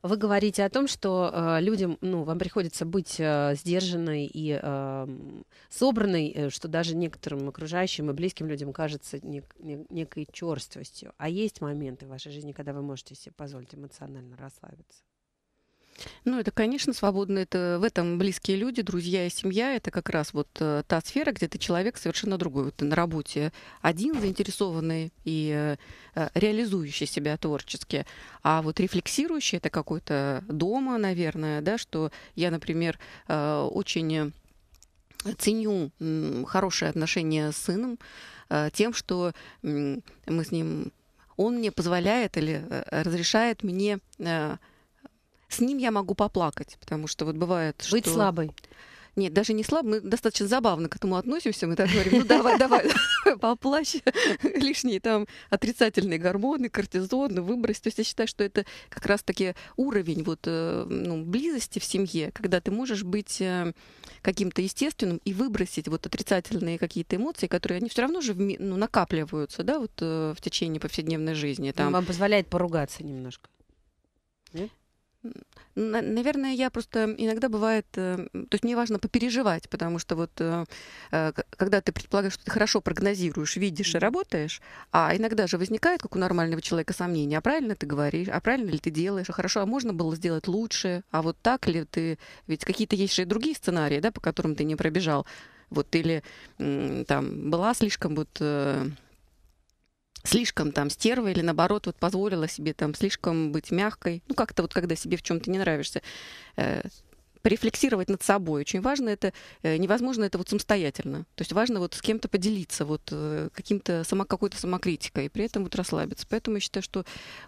[SPEAKER 1] вы говорите о том, что э, людям, ну, вам приходится быть э, сдержанной и э, собранной, что даже некоторым окружающим и близким людям кажется нек- нек- некой черствостью. А есть моменты в вашей жизни, когда вы можете себе позволить эмоционально расслабиться?
[SPEAKER 2] Ну, это, конечно, свободно. Это в этом близкие люди, друзья и семья. Это как раз вот э, та сфера, где ты человек совершенно другой. Вот ты на работе один заинтересованный и э, реализующий себя творчески. А вот рефлексирующий это какой-то дома, наверное, да, что я, например, э, очень ценю хорошее отношение с сыном тем, что мы с ним он мне позволяет или разрешает мне с ним я могу поплакать, потому что вот бывает, Быть что... Быть слабой. Нет, даже не слабо, мы достаточно забавно к этому относимся. Мы так говорим, ну давай, давай, поплачь. Лишние там отрицательные гормоны, кортизон, ну, выбрось. То есть я считаю, что это как раз-таки уровень вот, э, ну, близости в семье, когда ты можешь быть э, каким-то естественным и выбросить вот отрицательные какие-то эмоции, которые они все равно же ну, накапливаются, да, вот э, в течение повседневной жизни. Там... Вам позволяет поругаться немножко. Нет? Наверное, я просто иногда бывает, э, то есть мне важно попереживать, потому что вот э, э, когда ты предполагаешь, что ты хорошо прогнозируешь, видишь и работаешь, а иногда же возникает, как у нормального человека, сомнение, а правильно ты говоришь, а правильно ли ты делаешь, а хорошо, а можно было сделать лучше, а вот так ли ты, ведь какие-то есть же и другие сценарии, да, по которым ты не пробежал, вот или там была слишком вот слишком там стерва или наоборот вот позволила себе там слишком быть мягкой. Ну как-то вот когда себе в чем-то не нравишься, э, порефлексировать над собой. Очень важно это, э, невозможно это вот самостоятельно. То есть важно вот с кем-то поделиться, вот э, каким-то само, какой-то самокритикой, и при этом вот расслабиться. Поэтому я считаю, что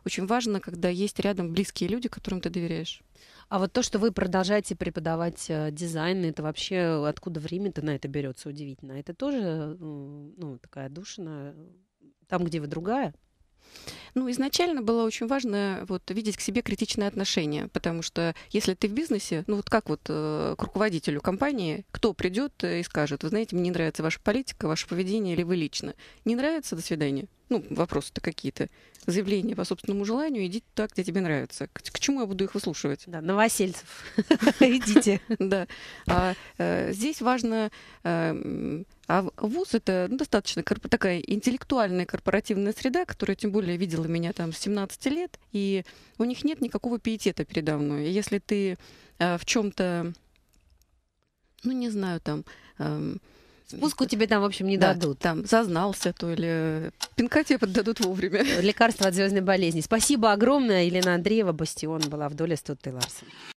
[SPEAKER 2] очень важно, когда есть рядом близкие люди, которым ты доверяешь. А вот то, что вы продолжаете преподавать э, дизайн, это вообще откуда
[SPEAKER 1] время-то на это берется, удивительно. А это тоже ну, такая душина там, где вы другая?
[SPEAKER 2] Ну, изначально было очень важно вот, видеть к себе критичное отношение, потому что если ты в бизнесе, ну вот как вот э, к руководителю компании, кто придет и скажет, вы знаете, мне не нравится ваша политика, ваше поведение или вы лично. Не нравится, до свидания. Ну, вопросы-то какие-то. Заявления по собственному желанию, идите так, где тебе нравится. К, к чему я буду их выслушивать? Да, новосельцев. Идите. Да. А, э, здесь важно эм, а вуз — это ну, достаточно корп- такая интеллектуальная корпоративная среда, которая тем более видела меня там с 17 лет, и у них нет никакого пиетета передо мной. И если ты э, в чем то ну, не знаю, там... Эм, э, Спуску тебе там, в общем, не да, дадут. Там зазнался, то или пинка
[SPEAKER 1] тебе поддадут вовремя. Лекарство от звездной болезни. Спасибо огромное. Елена Андреева, Бастион была в доле Студ Ларсен.